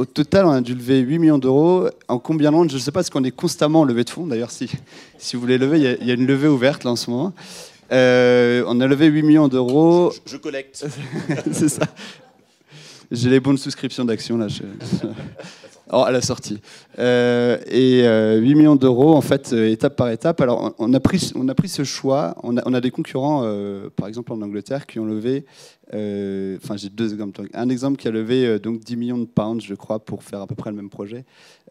Au total, on a dû lever 8 millions d'euros. En combien de Je ne sais pas, parce qu'on est constamment en levée de fonds. D'ailleurs, si, si vous voulez lever, il y, a une levée ouverte là en ce moment. Euh, on a levé 8 millions d'euros. Je, collecte. C'est ça. J'ai les bonnes souscriptions souscription d'action là. Oh, à la sortie. Euh, et 8 euh, millions d'euros, en fait, euh, étape par étape. Alors, on a pris, on a pris ce choix. On a, des concurrents, par exemple en Angleterre, qui ont levé. Enfin, j'ai deux exemples. Un exemple qui a levé donc 10 millions de pounds, je crois, pour faire à peu près le même projet.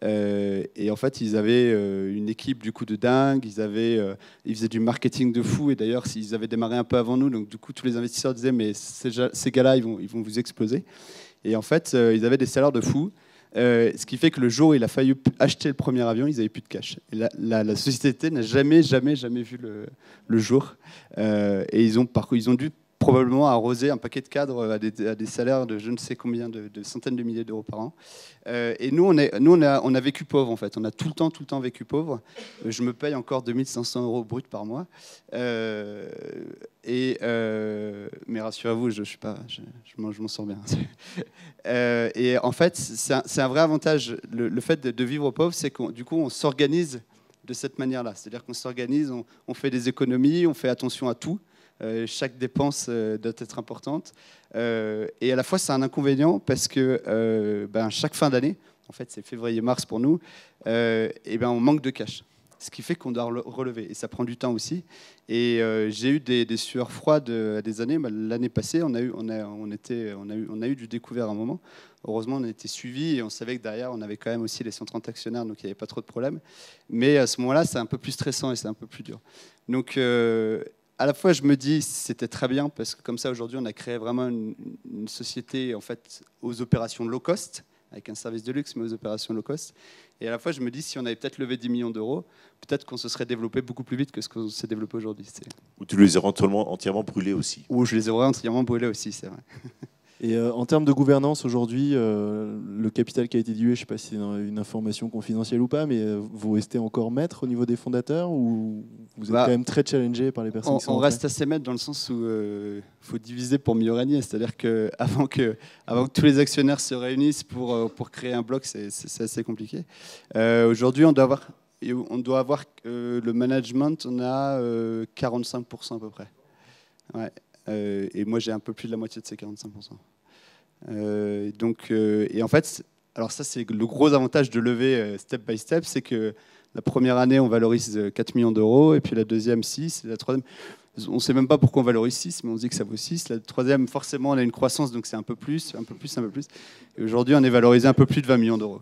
et en fait, ils avaient une équipe du coup de dingue. Ils avaient, ils faisaient du marketing de fou. Et d'ailleurs, ils avaient démarré un peu avant nous. Donc, du coup, tous les investisseurs disaient, mais ces, ces gars-là, ils vont, ils vont vous exploser. Et en fait, ils avaient des salaires de fou. Euh, ce qui fait que le jour où il a failli acheter le premier avion, ils n'avaient plus de cash. la, société n'a jamais, jamais, jamais vu le, jour. Euh, et ils ont, ils ont dû probablement arroser un paquet de cadres à des, salaires de je ne sais combien, de, centaines de milliers d'euros par an. Euh, et nous, on, est, on, a, on a vécu pauvre, en fait. On a tout le temps, tout le temps vécu pauvre. Je me paye encore 2500 euros brut par mois. et mais rassurez-vous, je, suis pas, je, je m'en sors bien. Euh, et en fait, c'est un, vrai avantage, le, fait de, vivre pauvre, c'est qu'on du coup, on s'organise de cette manière-là. C'est-à-dire qu'on s'organise, on, fait des économies, on fait attention à tout. Euh, chaque dépense euh, doit être importante. et à la fois, c'est un inconvénient parce que ben, chaque fin d'année, en fait, c'est février-mars pour nous, et ben, on manque de cash ce qui fait qu'on doit relever. Et ça prend du temps aussi. Et euh, j'ai eu des, sueurs froides euh, à des années. Bah, l'année passée, on a, eu, on, on, était, on, a eu, on a eu du découvert à un moment. Heureusement, on a été suivi et on savait que derrière, on avait quand même aussi les 130 actionnaires, donc il n'y avait pas trop de problèmes. Mais à ce moment-là, c'est un peu plus stressant et c'est un peu plus dur. Donc, euh, à la fois, je me dis c'était très bien parce que comme ça, aujourd'hui, on a créé vraiment une, une, société en fait aux opérations low cost avec un service de luxe, mais aux opérations low cost. Et à la fois, je me dis, si on avait peut-être levé 10 millions d'euros, peut-être qu'on se serait développé beaucoup plus vite que ce qu'on s'est développé aujourd'hui. Ou tu les aurais entièrement, brûlés aussi. Ou je les aurais entièrement brûlés aussi, c'est vrai. Et euh, en termes de gouvernance, aujourd'hui, euh, le capital qui a été dilué, je ne sais pas si c'est une information confidentielle ou pas, mais euh, vous restez encore maître au niveau des fondateurs ou vous êtes bah, quand même très challengé par les personnes on, qui sont On reste assez maître dans le sens où il faut diviser pour mieux régner. C'est-à-dire qu'avant que, avant que tous les actionnaires se réunissent pour, pour créer un bloc, c'est assez compliqué. aujourd'hui, on doit avoir, on doit avoir le management, on a 45% à peu près. Ouais. Euh, et moi, j'ai un peu plus de la moitié de ces 45%. Euh, donc, euh, et en fait, alors ça, c'est le gros avantage de lever step by step, c'est que la première année, on valorise 4 millions d'euros, et puis la deuxième, 6, et la troisième, on ne sait même pas pourquoi on valorise 6, mais on se dit que ça vaut 6. La troisième, forcément, on a une croissance, donc c'est un peu plus, un peu plus, un peu plus. Et aujourd'hui, on est valorisé un peu plus de 20 millions d'euros.